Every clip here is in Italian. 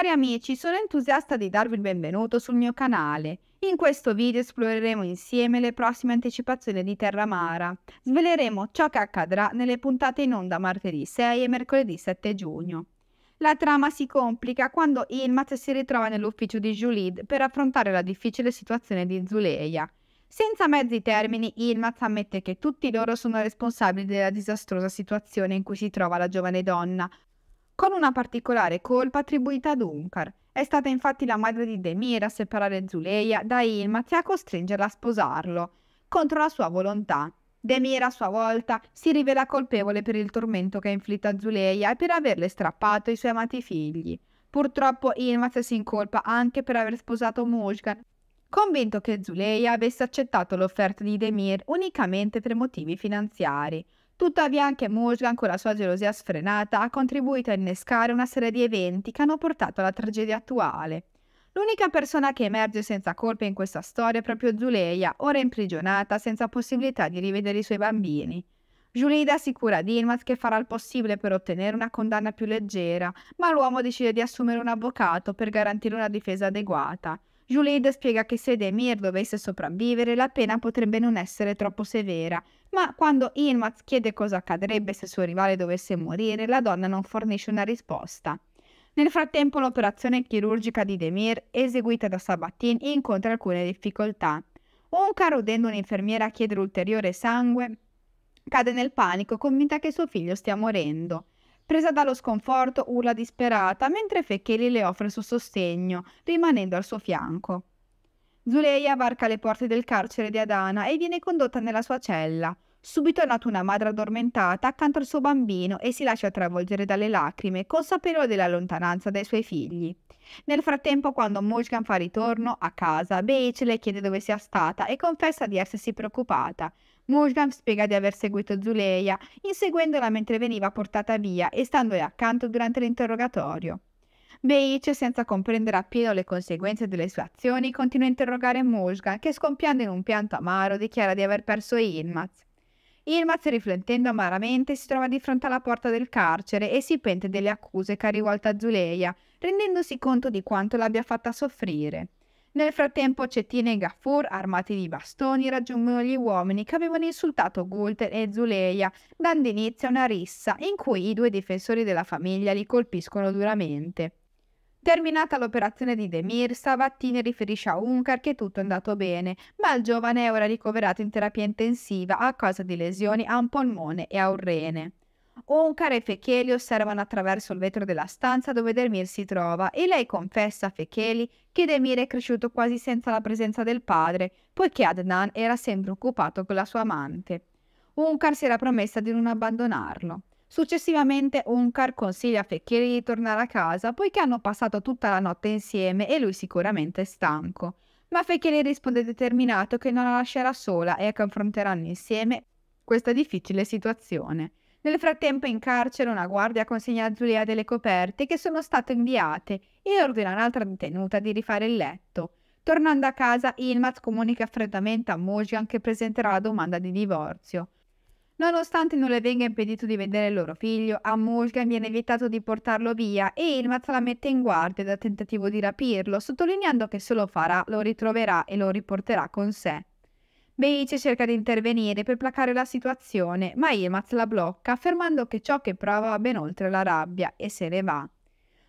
Cari amici, sono entusiasta di darvi il benvenuto sul mio canale. In questo video esploreremo insieme le prossime anticipazioni di Terra Mara. Sveleremo ciò che accadrà nelle puntate in onda martedì 6 e mercoledì 7 giugno. La trama si complica quando Ilmat si ritrova nell'ufficio di Julid per affrontare la difficile situazione di Zuleia. Senza mezzi termini, Ilmaz ammette che tutti loro sono responsabili della disastrosa situazione in cui si trova la giovane donna, con una particolare colpa attribuita ad Unkar. È stata infatti la madre di Demir a separare Zuleia da Ilmaz e a costringerla a sposarlo, contro la sua volontà. Demir a sua volta si rivela colpevole per il tormento che ha inflitto a Zuleia e per averle strappato i suoi amati figli. Purtroppo Ilmaz si incolpa anche per aver sposato Mujgan, convinto che Zuleia avesse accettato l'offerta di Demir unicamente per motivi finanziari. Tuttavia anche Morgan, con la sua gelosia sfrenata, ha contribuito a innescare una serie di eventi che hanno portato alla tragedia attuale. L'unica persona che emerge senza colpe in questa storia è proprio Zuleia, ora imprigionata senza possibilità di rivedere i suoi bambini. Julida assicura a che farà il possibile per ottenere una condanna più leggera, ma l'uomo decide di assumere un avvocato per garantire una difesa adeguata. Julide spiega che se Demir dovesse sopravvivere la pena potrebbe non essere troppo severa, ma quando Ilmaz chiede cosa accadrebbe se il suo rivale dovesse morire, la donna non fornisce una risposta. Nel frattempo l'operazione chirurgica di Demir, eseguita da Sabatin, incontra alcune difficoltà. Un caro udendo un'infermiera chiedere ulteriore sangue, cade nel panico, convinta che suo figlio stia morendo. Presa dallo sconforto, urla disperata mentre Fecheli le offre il suo sostegno, rimanendo al suo fianco. Zuleia varca le porte del carcere di Adana e viene condotta nella sua cella, Subito nota una madre addormentata accanto al suo bambino e si lascia travolgere dalle lacrime, consapevole della lontananza dei suoi figli. Nel frattempo, quando Mojgan fa ritorno a casa, Beach le chiede dove sia stata e confessa di essersi preoccupata. Mojgan spiega di aver seguito Zuleia, inseguendola mentre veniva portata via e standole accanto durante l'interrogatorio. Beach, senza comprendere appieno le conseguenze delle sue azioni, continua a interrogare Mojgan, che scompiando in un pianto amaro dichiara di aver perso Ilmaz. Ilmaz, riflettendo amaramente, si trova di fronte alla porta del carcere e si pente delle accuse che ha rivolto a Zuleia, rendendosi conto di quanto l'abbia fatta soffrire. Nel frattempo Cettina e Gaffur, armati di bastoni, raggiungono gli uomini che avevano insultato Gulter e Zuleia, dando inizio a una rissa in cui i due difensori della famiglia li colpiscono duramente. Terminata l'operazione di Demir, Savattini riferisce a Uncar che tutto è andato bene, ma il giovane è ora ricoverato in terapia intensiva a causa di lesioni a un polmone e a un rene. Uncar e Fecheli osservano attraverso il vetro della stanza dove Demir si trova e lei confessa a Fecheli che Demir è cresciuto quasi senza la presenza del padre, poiché Adnan era sempre occupato con la sua amante. Uncar si era promessa di non abbandonarlo. Successivamente Unkar consiglia a Fekiri di tornare a casa poiché hanno passato tutta la notte insieme e lui sicuramente è stanco. Ma Fekiri risponde determinato che non la lascerà sola e che insieme questa difficile situazione. Nel frattempo in carcere una guardia consegna a Giulia delle coperte che sono state inviate e ordina un'altra detenuta di rifare il letto. Tornando a casa, Ilmaz comunica freddamente a Moji che presenterà la domanda di divorzio. Nonostante non le venga impedito di vedere il loro figlio, a Mulgan viene evitato di portarlo via e Ilmaz la mette in guardia dal tentativo di rapirlo, sottolineando che se lo farà lo ritroverà e lo riporterà con sé. Beice cerca di intervenire per placare la situazione, ma Ilmaz la blocca, affermando che ciò che prova va ben oltre la rabbia e se ne va.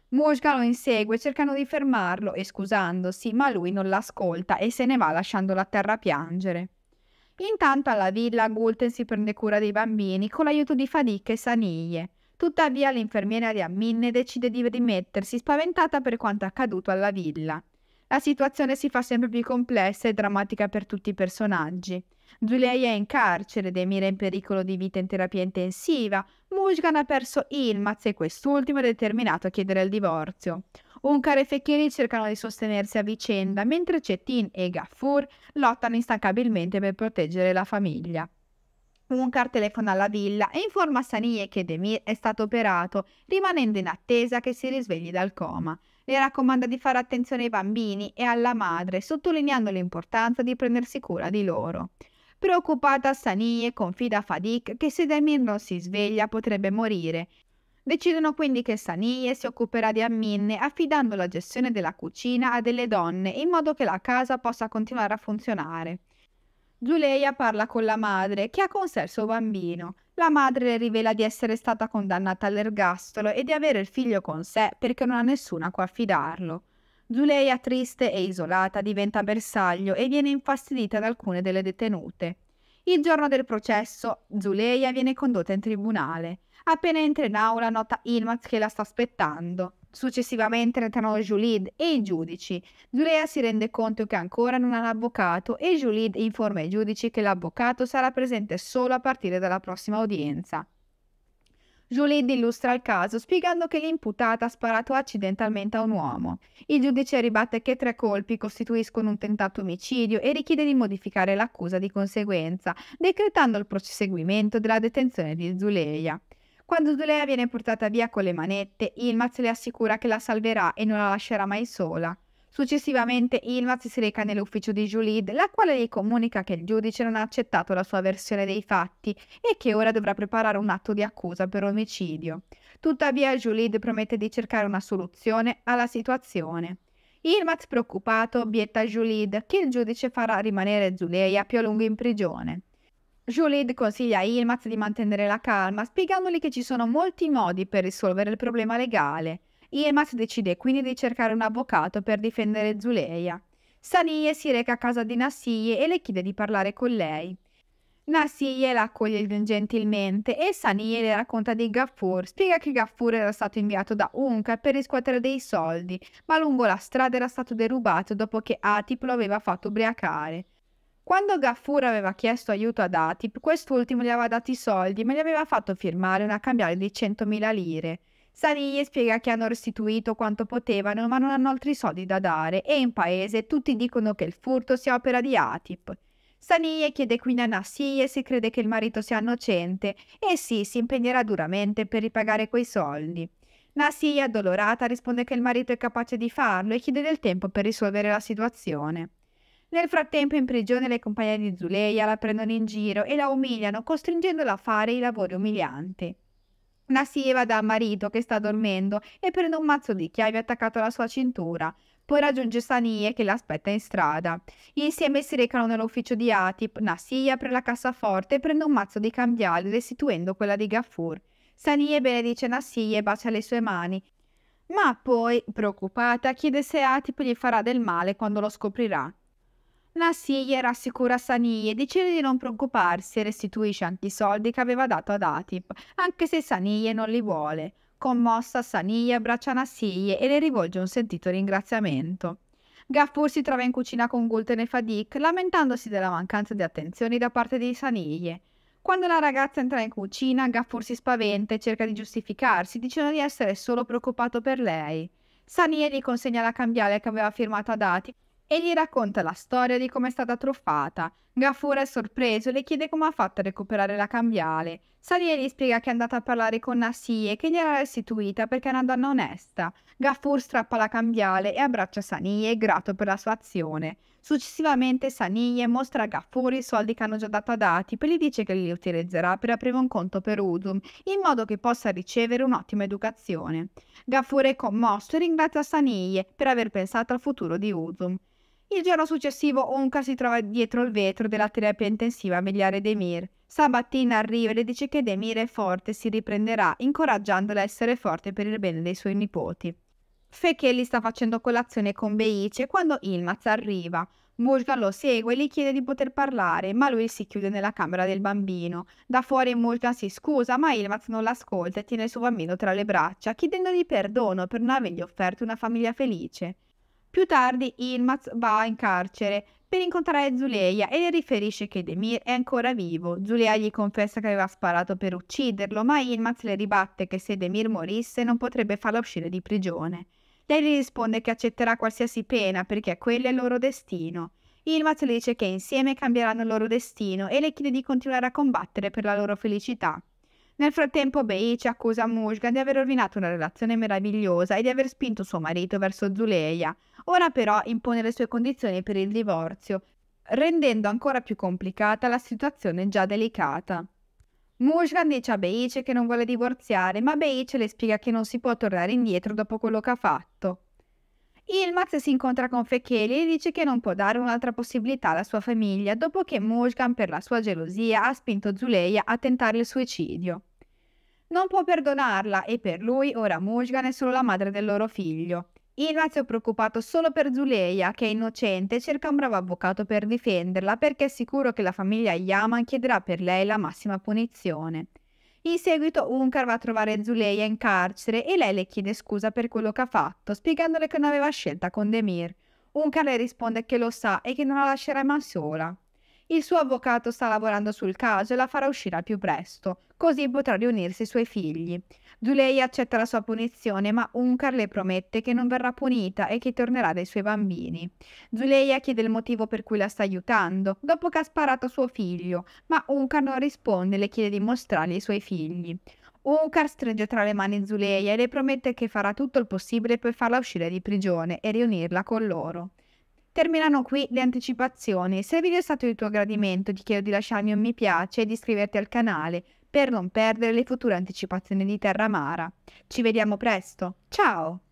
Mushka lo insegue cercando di fermarlo e scusandosi, ma lui non l'ascolta e se ne va lasciando la terra piangere. Intanto alla villa Gulten si prende cura dei bambini con l'aiuto di Fadik e Saniglie. Tuttavia l'infermiera di Amminne decide di rimettersi spaventata per quanto accaduto alla villa. La situazione si fa sempre più complessa e drammatica per tutti i personaggi. Zulei è in carcere, Demir è in pericolo di vita in terapia intensiva, Mujgan ha perso Ilmaz e quest'ultimo è determinato a chiedere il divorzio. Unkar e Fekiri cercano di sostenersi a vicenda, mentre Cetin e Gaffur lottano instancabilmente per proteggere la famiglia. Unkar telefona alla villa e informa Sanie che Demir è stato operato, rimanendo in attesa che si risvegli dal coma. Le raccomanda di fare attenzione ai bambini e alla madre, sottolineando l'importanza di prendersi cura di loro. Preoccupata, Sanie confida a Fadik che se Demir non si sveglia potrebbe morire Decidono quindi che Sanie si occuperà di Aminne affidando la gestione della cucina a delle donne in modo che la casa possa continuare a funzionare. Zuleia parla con la madre che ha con sé il suo bambino. La madre le rivela di essere stata condannata all'ergastolo e di avere il figlio con sé perché non ha nessuna a cui affidarlo. Zuleia, triste e isolata, diventa bersaglio e viene infastidita da alcune delle detenute. Il giorno del processo, Zuleia viene condotta in tribunale. Appena entra in aula nota Ilmaz che la sta aspettando. Successivamente entrano Julid e i giudici. Zulea si rende conto che ancora non ha l'avvocato e Julid informa i giudici che l'avvocato sarà presente solo a partire dalla prossima udienza. Julid illustra il caso spiegando che l'imputata ha sparato accidentalmente a un uomo. Il giudice ribatte che tre colpi costituiscono un tentato omicidio e richiede di modificare l'accusa di conseguenza, decretando il proseguimento della detenzione di Zuleia. Quando Zulea viene portata via con le manette, Ilmaz le assicura che la salverà e non la lascerà mai sola. Successivamente Ilmaz si reca nell'ufficio di Julid, la quale gli comunica che il giudice non ha accettato la sua versione dei fatti e che ora dovrà preparare un atto di accusa per omicidio. Tuttavia Julid promette di cercare una soluzione alla situazione. Ilmaz preoccupato obietta a Julid che il giudice farà rimanere Zuleia più a lungo in prigione. Jolid consiglia a Ilmaz di mantenere la calma, spiegandogli che ci sono molti modi per risolvere il problema legale. Ilmaz decide quindi di cercare un avvocato per difendere Zuleia. Saniye si reca a casa di Nassie e le chiede di parlare con lei. Nassie la accoglie gentilmente e Saniye le racconta di Gaffur. Spiega che Gaffur era stato inviato da Unca per riscuotere dei soldi, ma lungo la strada era stato derubato dopo che Atip lo aveva fatto ubriacare. Quando Gaffur aveva chiesto aiuto ad Atip, quest'ultimo gli aveva dato i soldi, ma gli aveva fatto firmare una cambiale di 100.000 lire. Sariglie spiega che hanno restituito quanto potevano, ma non hanno altri soldi da dare e in paese tutti dicono che il furto sia opera di Atip. Sariglie chiede quindi a Nassie se crede che il marito sia innocente e sì, si impegnerà duramente per ripagare quei soldi. Nassie, addolorata, risponde che il marito è capace di farlo e chiede del tempo per risolvere la situazione. Nel frattempo in prigione le compagne di Zuleia la prendono in giro e la umiliano costringendola a fare i lavori umilianti. Nasiva dà al marito che sta dormendo e prende un mazzo di chiavi attaccato alla sua cintura. Poi raggiunge Sanie che l'aspetta in strada. Insieme si recano nell'ufficio di Atip. Nassi apre la cassaforte e prende un mazzo di cambiali, restituendo quella di Gaffur. Sanie benedice Nassi e bacia le sue mani. Ma poi, preoccupata, chiede se Atip gli farà del male quando lo scoprirà. La rassicura Sani e decide di non preoccuparsi e restituisce anche i soldi che aveva dato ad Atip, anche se Sanie non li vuole. Commossa, Sanie abbraccia Nassie e le rivolge un sentito ringraziamento. Gaffur si trova in cucina con Gulten e Fadik, lamentandosi della mancanza di attenzioni da parte di Saniglie. Quando la ragazza entra in cucina, Gaffur si spaventa e cerca di giustificarsi, dicendo di essere solo preoccupato per lei. Sanie gli consegna la cambiale che aveva firmato a Atip e gli racconta la storia di come è stata truffata. Gafur è sorpreso e le chiede come ha fatto a recuperare la cambiale. Sarie gli spiega che è andata a parlare con Nassie e che gliela restituita perché è una donna onesta. Gafur strappa la cambiale e abbraccia Saniye, grato per la sua azione. Successivamente Saniye mostra a Gafur i soldi che hanno già dato a Dati e gli dice che li utilizzerà per aprire un conto per Udum, in modo che possa ricevere un'ottima educazione. Gafur è commosso e ringrazia Saniye per aver pensato al futuro di Udum. Il giorno successivo Unka si trova dietro il vetro della terapia intensiva a vegliare Demir. Sabatina arriva e le dice che Demir è forte e si riprenderà, incoraggiandola a essere forte per il bene dei suoi nipoti. Fekeli sta facendo colazione con Beice quando Ilmaz arriva. Mulga lo segue e gli chiede di poter parlare, ma lui si chiude nella camera del bambino. Da fuori Mulga si scusa, ma Ilmaz non l'ascolta e tiene il suo bambino tra le braccia, chiedendogli perdono per non avergli offerto una famiglia felice. Più tardi Ilmaz va in carcere per incontrare Zuleia e le riferisce che Demir è ancora vivo. Zuleia gli confessa che aveva sparato per ucciderlo, ma Ilmaz le ribatte che se Demir morisse non potrebbe farla uscire di prigione. Lei gli risponde che accetterà qualsiasi pena perché quello è il loro destino. Ilmaz le dice che insieme cambieranno il loro destino e le chiede di continuare a combattere per la loro felicità. Nel frattempo Bei accusa Mujga di aver rovinato una relazione meravigliosa e di aver spinto suo marito verso Zuleia. Ora però impone le sue condizioni per il divorzio, rendendo ancora più complicata la situazione già delicata. Mushgan dice a Beice che non vuole divorziare, ma Beice le spiega che non si può tornare indietro dopo quello che ha fatto. Ilmaz si incontra con Fecheli e dice che non può dare un'altra possibilità alla sua famiglia dopo che Mushgan, per la sua gelosia ha spinto Zuleia a tentare il suicidio non può perdonarla e per lui ora Mushgan è solo la madre del loro figlio. Ignazio è preoccupato solo per Zuleia, che è innocente, e cerca un bravo avvocato per difenderla perché è sicuro che la famiglia Yaman chiederà per lei la massima punizione. In seguito Unkar va a trovare Zuleia in carcere e lei le chiede scusa per quello che ha fatto, spiegandole che non aveva scelta con Demir. Unkar le risponde che lo sa e che non la lascerà mai sola. Il suo avvocato sta lavorando sul caso e la farà uscire al più presto, così potrà riunirsi ai suoi figli. Zulei accetta la sua punizione, ma Uncar le promette che non verrà punita e che tornerà dai suoi bambini. Zuleia chiede il motivo per cui la sta aiutando, dopo che ha sparato suo figlio, ma Uncar non risponde e le chiede di mostrargli i suoi figli. Uncar stringe tra le mani Zuleia e le promette che farà tutto il possibile per farla uscire di prigione e riunirla con loro. Terminano qui le anticipazioni. Se il video è stato di tuo gradimento ti chiedo di lasciarmi un mi piace e di iscriverti al canale per non perdere le future anticipazioni di Terra Mara. Ci vediamo presto, ciao!